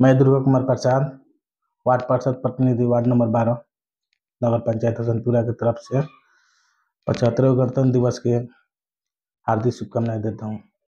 मैं दुर्गा कुमार प्रसाद वार्ड पार्षद प्रतिनिधि वार्ड नंबर बारह नगर पंचायत हसनपुरा की तरफ से पचहत्तरवें गणतंत्र दिवस के हार्दिक शुभकामनाएं देता हूँ